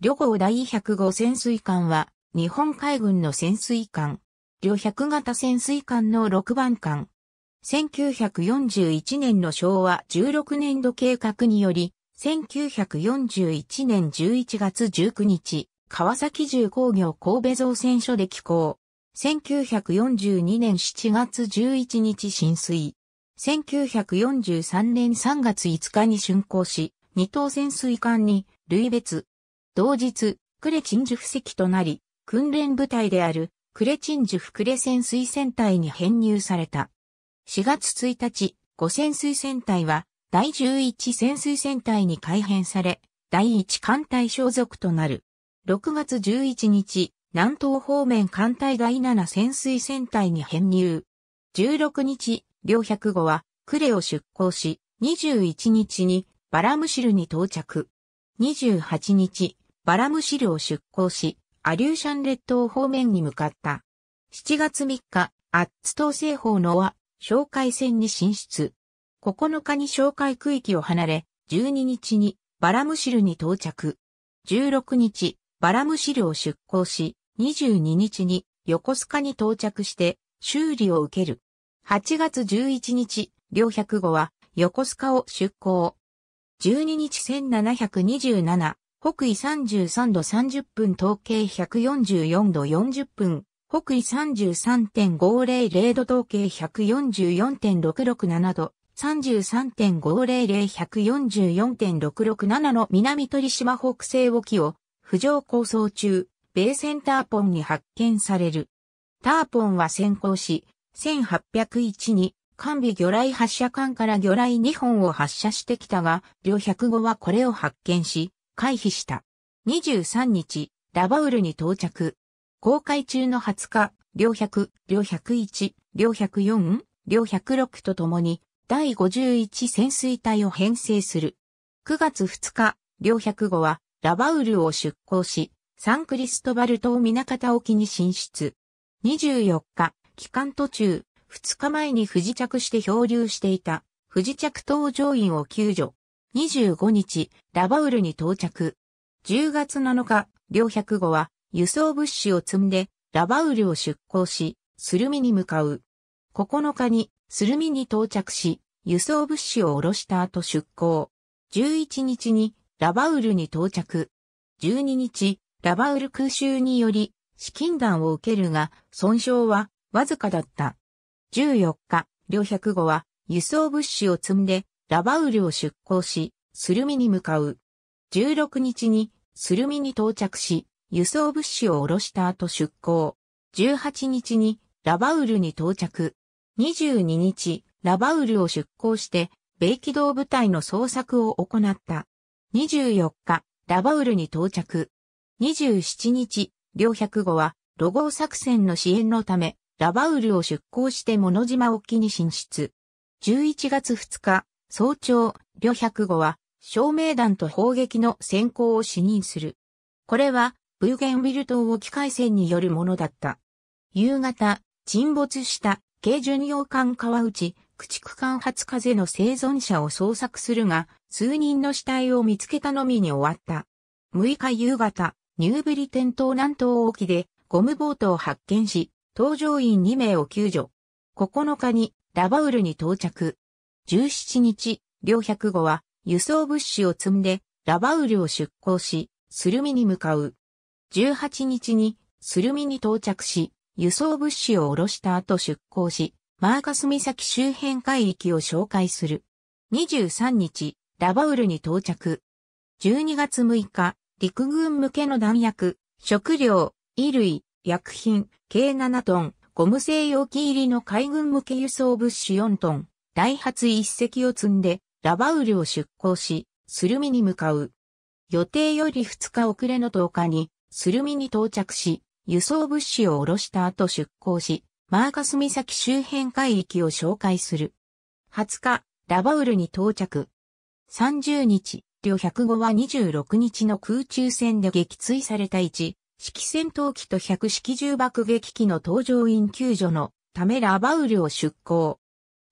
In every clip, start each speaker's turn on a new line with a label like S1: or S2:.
S1: 旅行第1 0 5潜水艦は、日本海軍の潜水艦、旅100型潜水艦の6番艦。1941年の昭和16年度計画により、1941年11月19日、川崎重工業神戸造船所で寄港。1942年7月11日浸水。1943年3月5日に竣工し、二等潜水艦に、類別、同日、クレチンジュ布石となり、訓練部隊であるクレチンジュフクレ潜水船隊に編入された。4月1日、5潜水船隊は第11潜水船隊に改編され、第1艦隊所属となる。6月11日、南東方面艦隊第7潜水船隊に編入。16日、両百0号はクレを出港し、21日にバラムシルに到着。28日、バラムシルを出港し、アリューシャン列島方面に向かった。7月3日、アッツ島西方の和、哨戒船に進出。9日に哨戒区域を離れ、12日にバラムシルに到着。16日、バラムシルを出港し、22日に横須賀に到着して修理を受ける。8月11日、両百0は横須賀を出港。12日1727、北緯33度30分統計144度40分、北緯33.500度統計144.667度、33.500-144.667の南鳥島北西沖を浮上構想中、米船ターポンに発見される。ターポンは先行し、1801に完備魚雷発射管から魚雷2本を発射してきたが、両105はこれを発見し、回避した。23日、ラバウルに到着。公開中の20日、両100、両101、両104、両106とともに、第51潜水隊を編成する。9月2日、両105は、ラバウルを出港し、サンクリストバル島港沖に進出。24日、期間途中、2日前に不時着して漂流していた、不時着搭乗員を救助。25日、ラバウルに到着。10月7日、両百五は輸送物資を積んでラバウルを出港し、スルミに向かう。9日にスルミに到着し、輸送物資を下ろした後出港。11日にラバウルに到着。12日、ラバウル空襲により、資金弾を受けるが、損傷はわずかだった。14日、両百五は輸送物資を積んでラバウルを出港し、スルミに向かう。16日にスルミに到着し、輸送物資を下ろした後出港。18日にラバウルに到着。22日、ラバウルを出港して、米機動部隊の捜索を行った。24日、ラバウルに到着。27日、両百0は、ロゴ作戦の支援のため、ラバウルを出港して物島沖に進出。11月2日、早朝、旅百0は、照明弾と砲撃の先行を指認する。これは、ブーゲンビル島沖海戦によるものだった。夕方、沈没した軽巡洋艦川内、駆逐艦初風の生存者を捜索するが、数人の死体を見つけたのみに終わった。6日夕方、ニューブリテン島南東沖でゴムボートを発見し、搭乗員2名を救助。9日にラバウルに到着。17日、両百五は輸送物資を積んでラバウルを出港し、スルミに向かう。18日にスルミに到着し、輸送物資を下ろした後出港し、マーカス岬周辺海域を紹介する。23日、ラバウルに到着。12月6日、陸軍向けの弾薬、食料、衣類、薬品、計7トン、ゴム製容器入りの海軍向け輸送物資4トン、大発一隻を積んで、ラバウルを出港し、スルミに向かう。予定より2日遅れの10日に、スルミに到着し、輸送物資を下ろした後出港し、マーカス岬周辺海域を紹介する。20日、ラバウルに到着。30日、両105は26日の空中戦で撃墜された1、式戦闘機と100式重爆撃機の搭乗員救助のためラバウルを出港。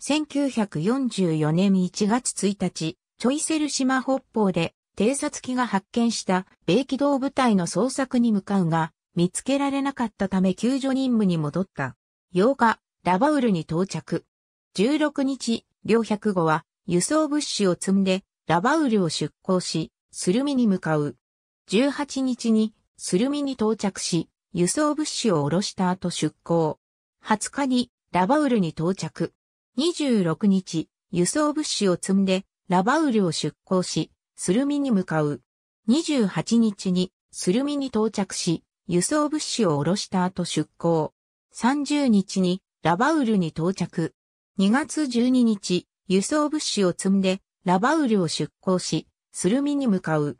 S1: 1944年1月1日、チョイセル島北方で偵察機が発見した米機動部隊の捜索に向かうが、見つけられなかったため救助任務に戻った。8日、ラバウルに到着。16日、両百0号は輸送物資を積んでラバウルを出港し、スルミに向かう。18日にスルミに到着し、輸送物資を下ろした後出港。20日にラバウルに到着。26日、輸送物資を積んで、ラバウルを出港し、スルミに向かう。28日に、スルミに到着し、輸送物資を下ろした後出港。30日に、ラバウルに到着。2月12日、輸送物資を積んで、ラバウルを出港し、スルミに向かう。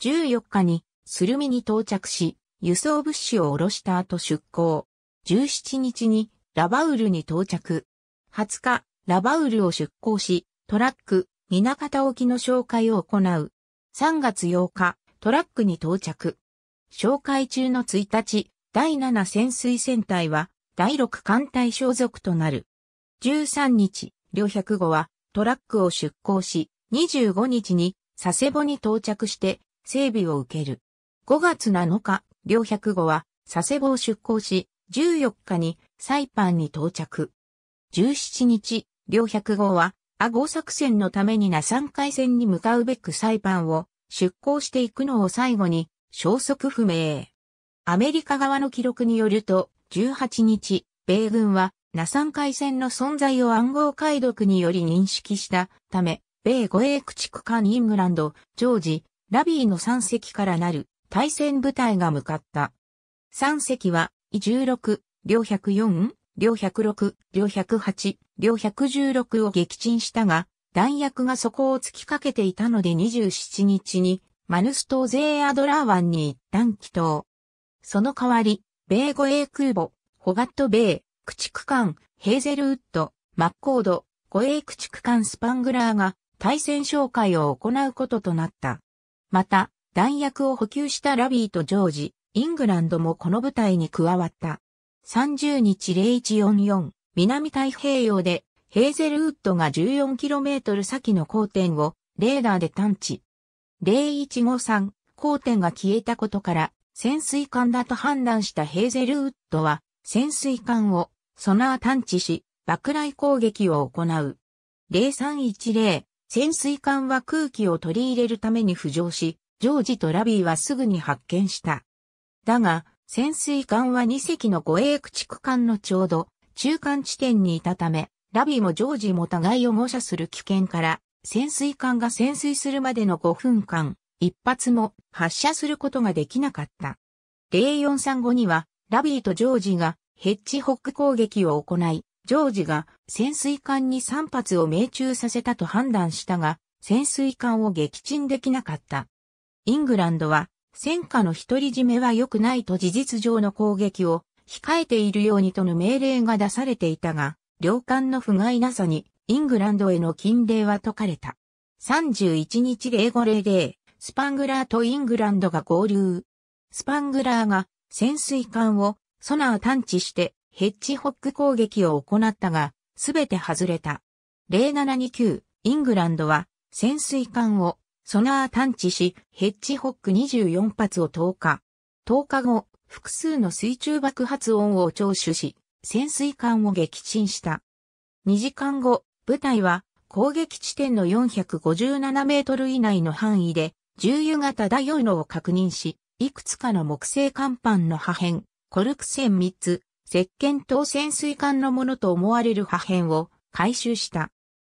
S1: 14日に、スルミに到着し、輸送物資を下ろした後出港。17日に、ラバウルに到着。20日、ラバウルを出港し、トラック、南方沖の紹介を行う。3月8日、トラックに到着。紹介中の1日、第7潜水船隊は、第6艦隊所属となる。13日、両百号は、トラックを出港し、25日に、佐世保に到着して、整備を受ける。5月7日、両百号は、佐世保を出港し、14日に、サイパンに到着。17日、両百号は、アゴ作戦のためにナサン海戦に向かうべくサイパンを出港していくのを最後に、消息不明。アメリカ側の記録によると、18日、米軍は、ナサン海戦の存在を暗号解読により認識したため、米護衛駆逐艦イングランド、ジョージ、ラビーの3隻からなる対戦部隊が向かった。3隻は、E16、両104、両106、両108、両116を撃沈したが、弾薬が底を突きかけていたので27日に、マヌス島ゼーアドラー湾に一旦帰島。その代わり、米護衛空母、ホガット米、駆逐艦、ヘーゼルウッド、マッコード、護衛駆逐艦スパングラーが対戦紹介を行うこととなった。また、弾薬を補給したラビーとジョージ、イングランドもこの部隊に加わった。30日0144、南太平洋で、ヘーゼルウッドが 14km 先の交点を、レーダーで探知。0153、交点が消えたことから、潜水艦だと判断したヘーゼルウッドは、潜水艦を、ソナー探知し、爆雷攻撃を行う。0310、潜水艦は空気を取り入れるために浮上し、ジョージとラビーはすぐに発見した。だが、潜水艦は2隻の護衛駆逐艦のちょうど中間地点にいたため、ラビーもジョージも互いを模写する危険から、潜水艦が潜水するまでの5分間、一発も発射することができなかった。0435には、ラビーとジョージがヘッジホック攻撃を行い、ジョージが潜水艦に3発を命中させたと判断したが、潜水艦を撃沈できなかった。イングランドは戦火の独り占めは良くないと事実上の攻撃を控えているようにとの命令が出されていたが、領艦の不甲斐なさにイングランドへの禁令は解かれた。31日0500、スパングラーとイングランドが合流。スパングラーが潜水艦をソナー探知してヘッジホック攻撃を行ったが、すべて外れた。0729、イングランドは潜水艦をソナー探知し、ヘッジホック24発を投下。10日後、複数の水中爆発音を聴取し、潜水艦を撃沈した。2時間後、部隊は攻撃地点の457メートル以内の範囲で、重油型だ。イいのを確認し、いくつかの木製甲板の破片、コルク線3つ、石鹸等潜水艦のものと思われる破片を回収した。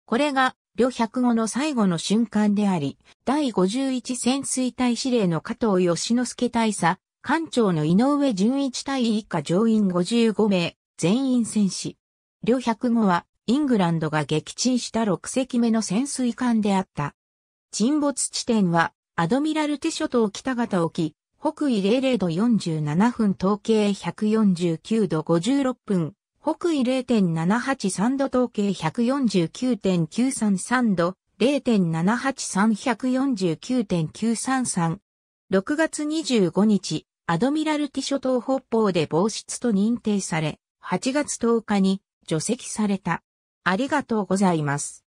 S1: これが旅1 0後の最後の瞬間であり、第51潜水隊司令の加藤義之助大佐、艦長の井上淳一隊以下乗員55名、全員戦死。旅1 0後は、イングランドが撃沈した6隻目の潜水艦であった。沈没地点は、アドミラルテ諸島北方沖、北緯00度47分統計149度56分、北緯0.783度統計149.933度、0.783149.933。6月25日、アドミラルティ諸島北方で防湿と認定され、8月10日に除籍された。ありがとうございます。